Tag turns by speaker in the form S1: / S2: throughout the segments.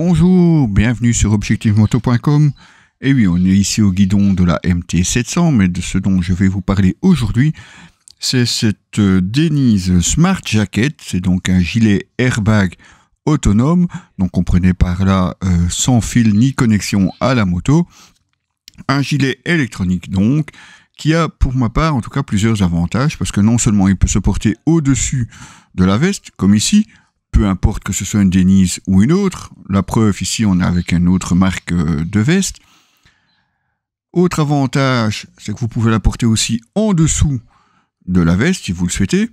S1: Bonjour, bienvenue sur ObjectiveMoto.com. Et eh oui, on est ici au guidon de la MT700, mais de ce dont je vais vous parler aujourd'hui, c'est cette euh, Denise Smart Jacket. C'est donc un gilet airbag autonome, donc comprenez par là euh, sans fil ni connexion à la moto. Un gilet électronique donc, qui a pour ma part en tout cas plusieurs avantages, parce que non seulement il peut se porter au-dessus de la veste, comme ici, peu importe que ce soit une Denise ou une autre. La preuve, ici, on est avec une autre marque euh, de veste. Autre avantage, c'est que vous pouvez la porter aussi en dessous de la veste, si vous le souhaitez.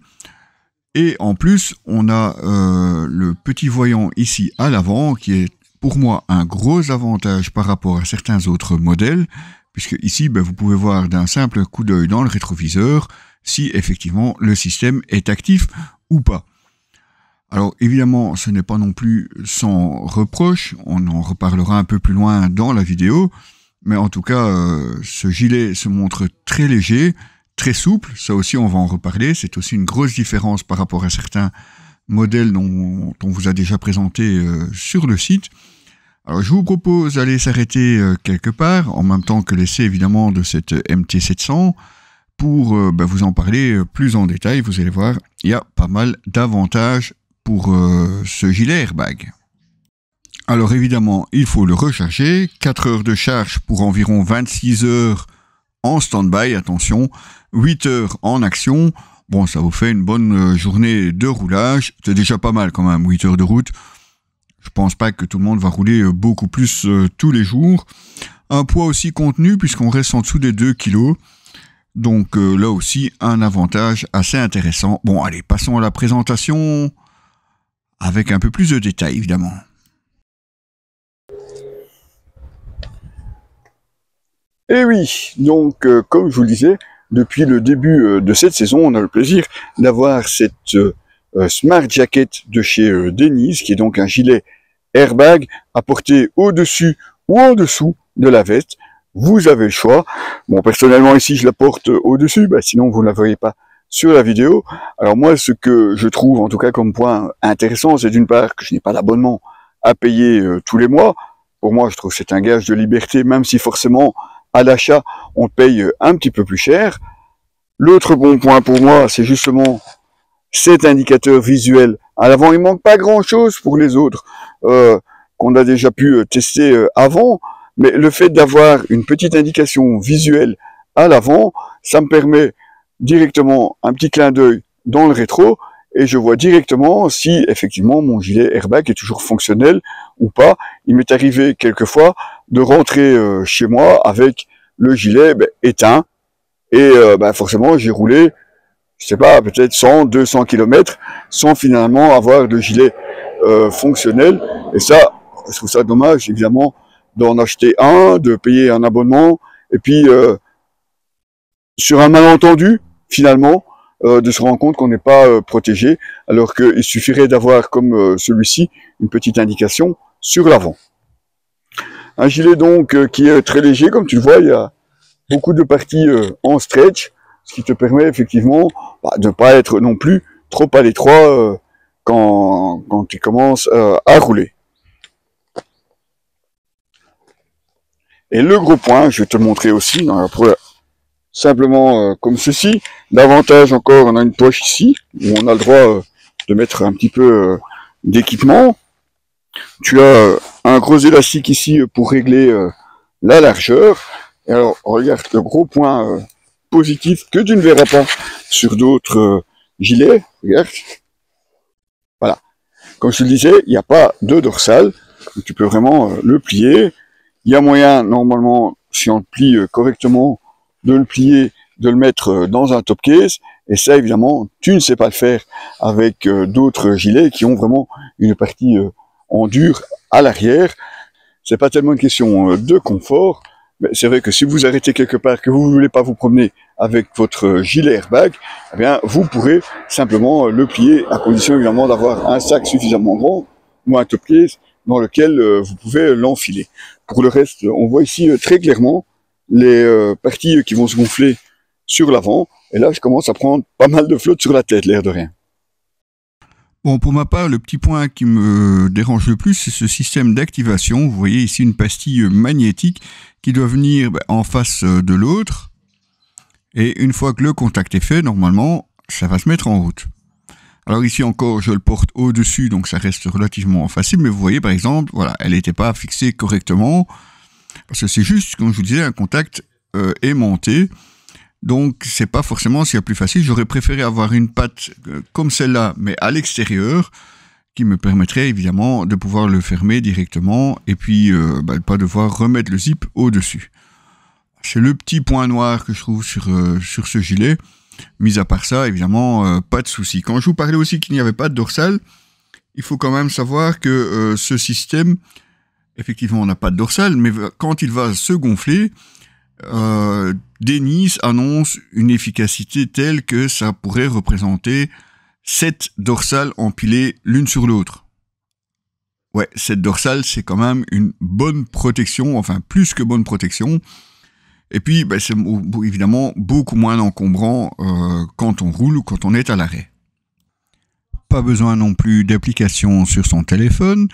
S1: Et en plus, on a euh, le petit voyant ici à l'avant, qui est pour moi un gros avantage par rapport à certains autres modèles, puisque ici, ben, vous pouvez voir d'un simple coup d'œil dans le rétroviseur si effectivement le système est actif ou pas. Alors évidemment, ce n'est pas non plus sans reproche, on en reparlera un peu plus loin dans la vidéo, mais en tout cas, euh, ce gilet se montre très léger, très souple, ça aussi on va en reparler, c'est aussi une grosse différence par rapport à certains modèles dont on vous a déjà présenté euh, sur le site. Alors je vous propose d'aller s'arrêter euh, quelque part, en même temps que l'essai évidemment de cette MT700, pour bah, vous en parler plus en détail, vous allez voir, il y a pas mal d'avantages pour euh, ce gilet airbag. Alors évidemment, il faut le recharger. 4 heures de charge pour environ 26 heures en stand-by, attention. 8 heures en action. Bon, ça vous fait une bonne euh, journée de roulage. C'est déjà pas mal quand même, 8 heures de route. Je pense pas que tout le monde va rouler euh, beaucoup plus tous les jours. Un poids aussi contenu puisqu'on reste en dessous des 2 kg. Donc là aussi, un avantage assez intéressant. Bon, allez, passons à la présentation avec un peu plus de détails évidemment. Et eh oui, donc euh, comme je vous le disais, depuis le début euh, de cette saison, on a le plaisir d'avoir cette euh, Smart Jacket de chez Denise, qui est donc un gilet airbag à porter au-dessus ou en dessous de la veste. Vous avez le choix. Bon, personnellement, ici, je la porte au-dessus, bah, sinon vous ne la verrez pas sur la vidéo. Alors moi, ce que je trouve en tout cas comme point intéressant, c'est d'une part que je n'ai pas d'abonnement à payer euh, tous les mois. Pour moi, je trouve c'est un gage de liberté, même si forcément, à l'achat, on paye euh, un petit peu plus cher. L'autre bon point pour moi, c'est justement cet indicateur visuel. À l'avant, il manque pas grand-chose pour les autres euh, qu'on a déjà pu tester avant, mais le fait d'avoir une petite indication visuelle à l'avant, ça me permet directement un petit clin d'œil dans le rétro et je vois directement si effectivement mon gilet airbag est toujours fonctionnel ou pas. Il m'est arrivé quelquefois de rentrer euh, chez moi avec le gilet ben, éteint et euh, ben, forcément j'ai roulé, je sais pas, peut-être 100, 200 km sans finalement avoir le gilet euh, fonctionnel et ça, je trouve ça dommage évidemment d'en acheter un, de payer un abonnement et puis sur un malentendu, finalement, euh, de se rendre compte qu'on n'est pas euh, protégé, alors qu'il suffirait d'avoir, comme euh, celui-ci, une petite indication sur l'avant. Un gilet donc qui est très léger, comme tu le vois, il y a beaucoup de parties en stretch, ce qui te permet effectivement bah, de ne pas être non plus trop à l'étroit quand, quand, tu commences à rouler. Et le gros point, je vais te le montrer aussi dans la simplement euh, comme ceci. Davantage encore, on a une poche ici, où on a le droit euh, de mettre un petit peu euh, d'équipement. Tu as un gros élastique ici pour régler la largeur. Et alors, regarde le gros point positif que tu ne verras pas sur d'autres gilets. Regarde. Voilà. Comme je te le disais, il n'y a pas de dorsale. tu peux vraiment le plier. Il y a moyen, normalement, si on le plie correctement, de le plier, de le mettre euh, dans un top case. Et ça, évidemment, tu ne sais pas le faire avec euh, d'autres gilets qui ont vraiment une partie euh, en dur à l'arrière. C'est pas tellement une question de confort, mais c'est vrai que si vous arrêtez quelque part que vous ne voulez pas vous promener avec votre gilet airbag, eh bien, vous pourrez simplement le plier à condition évidemment d'avoir un sac suffisamment grand ou un top case dans lequel vous pouvez l'enfiler. Pour le reste, on voit ici très clairement les euh, parties qui vont se gonfler sur l'avant. Et là, je commence à prendre pas mal de flotte sur la tête, l'air de rien. Bon, pour ma part, le petit point qui me dérange le plus, c'est ce système d'activation. Vous voyez ici une pastille magnétique qui doit venir en face de l'autre. Et une fois que le contact est fait, normalement, ça va se mettre en route. Alors ici encore, je le porte au-dessus, donc ça reste relativement facile. Mais vous voyez, par exemple, voilà, elle n'était pas fixée correctement. Parce que c'est juste, comme je vous disais, un contact euh, aimanté. Donc, c'est pas forcément ce plus facile. J'aurais préféré avoir une patte euh, comme celle-là, mais à l'extérieur, qui me permettrait évidemment de pouvoir le fermer directement et puis ne euh, bah, pas devoir remettre le zip au-dessus. C'est le petit point noir que je trouve sur, sur ce gilet. Mis à part ça, évidemment, pas de souci. Quand je vous parlais aussi qu'il n'y avait pas de dorsale, il faut quand même savoir que ce système effectivement, on n'a pas de dorsale, mais quand il va se gonfler, euh, Denis annonce une efficacité telle que ça pourrait représenter sept dorsales empilées l'une sur l'autre. Ouais, cette dorsale, c'est quand même une bonne protection, enfin plus que bonne protection. Et puis, bah, c'est évidemment beaucoup moins encombrant euh, quand on roule ou quand on est à l'arrêt. Pas besoin non plus d'application sur son téléphone.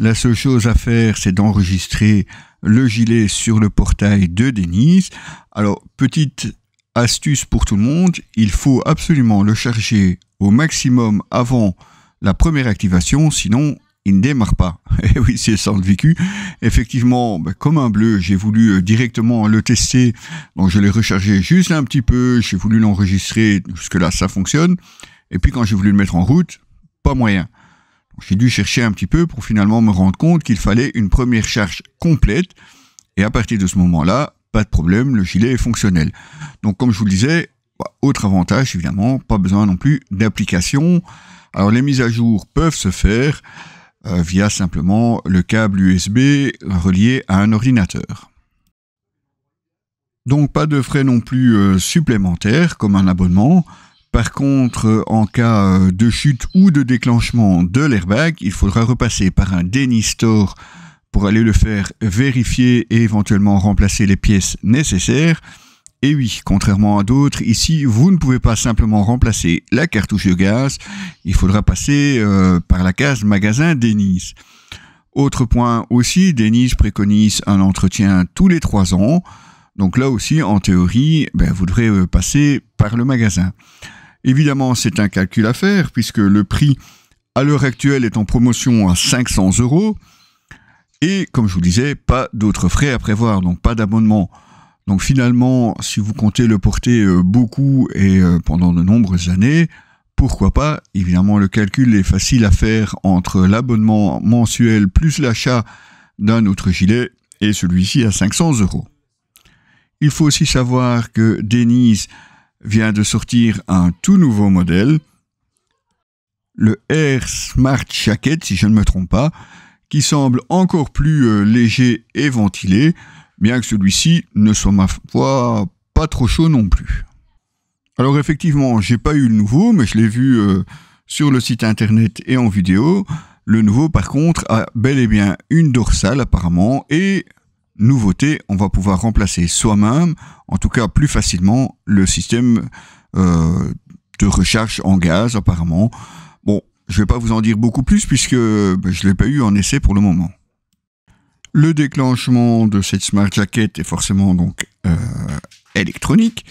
S1: La seule chose à faire, c'est d'enregistrer le gilet sur le portail de Denise. Alors, petite astuce pour tout le monde, il faut absolument le charger au maximum avant la première activation, sinon il ne démarre pas. Et eh oui, c'est sans le vécu. Effectivement, ben, comme un bleu, j'ai voulu euh, directement le tester. Donc je l'ai rechargé juste un petit peu, j'ai voulu l'enregistrer, jusque-là ça fonctionne. Et puis quand j'ai voulu le mettre en route, pas moyen. J'ai dû chercher un petit peu pour finalement me rendre compte qu'il fallait une première charge complète. Et à partir de ce moment-là, pas de problème, le gilet est fonctionnel. Donc comme je vous le disais, bah, autre avantage évidemment, pas besoin non plus d'application. Alors les mises à jour peuvent se faire euh, via simplement le câble USB relié à un ordinateur. Donc pas de frais non plus euh, supplémentaires comme un abonnement. Par contre, euh, en cas euh, de chute ou de déclenchement de l'airbag, il faudra repasser par un Denny Store pour aller le faire vérifier et éventuellement remplacer les pièces nécessaires. Et oui, contrairement à d'autres, ici, vous ne pouvez pas simplement remplacer la cartouche de gaz, il faudra passer euh, par la case magasin Denise. Autre point aussi, Denise préconise un entretien tous les trois ans. Donc là aussi, en théorie, ben, vous devrez passer par le magasin. Évidemment, c'est un calcul à faire, puisque le prix à l'heure actuelle est en promotion à 500 euros. Et comme je vous disais, pas d'autres frais à prévoir, donc pas d'abonnement. Donc finalement, si vous comptez le porter euh, beaucoup et euh, pendant de nombreuses années, pourquoi pas Évidemment, le calcul est facile à faire entre l'abonnement mensuel plus l'achat d'un autre gilet et celui-ci à 500 euros. Il faut aussi savoir que Denise vient de sortir un tout nouveau modèle, le Air Smart Jacket, si je ne me trompe pas, qui semble encore plus euh, léger et ventilé, bien que celui-ci ne soit ma foi pas trop chaud non plus. Alors effectivement, j'ai pas eu le nouveau, mais je l'ai vu euh, sur le site internet et en vidéo. Le nouveau, par contre, a bel et bien une dorsale apparemment et nouveauté, on va pouvoir remplacer soi-même, en tout cas plus facilement, le système euh, de recharge en gaz apparemment. Bon, je ne vais pas vous en dire beaucoup plus puisque ben, je ne l'ai pas eu en essai pour le moment. Le déclenchement de cette Smart Jacket est forcément donc euh, électronique,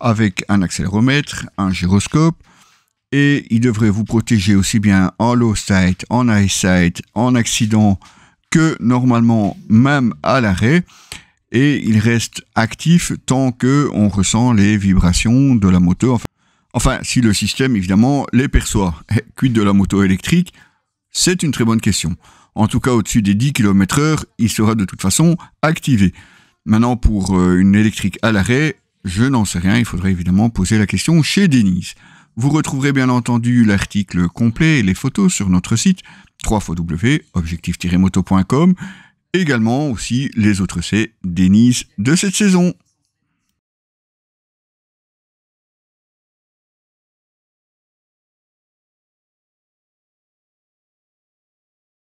S1: avec un accéléromètre, un gyroscope, et il devrait vous protéger aussi bien en low sight, en high sight, en accident, que normalement même à l'arrêt et il reste actif tant que on ressent les vibrations de la moto. Enfin, enfin si le système évidemment les perçoit. Eh, quid de la moto électrique C'est une très bonne question. En tout cas, au-dessus des 10 km/h, il sera de toute façon activé. Maintenant, pour euh, une électrique à l'arrêt, je n'en sais rien. Il faudrait évidemment poser la question chez Denise. Vous retrouverez bien entendu l'article complet et les photos sur notre site www.objectif-moto.com. Également aussi les autres C d'Enise de cette saison.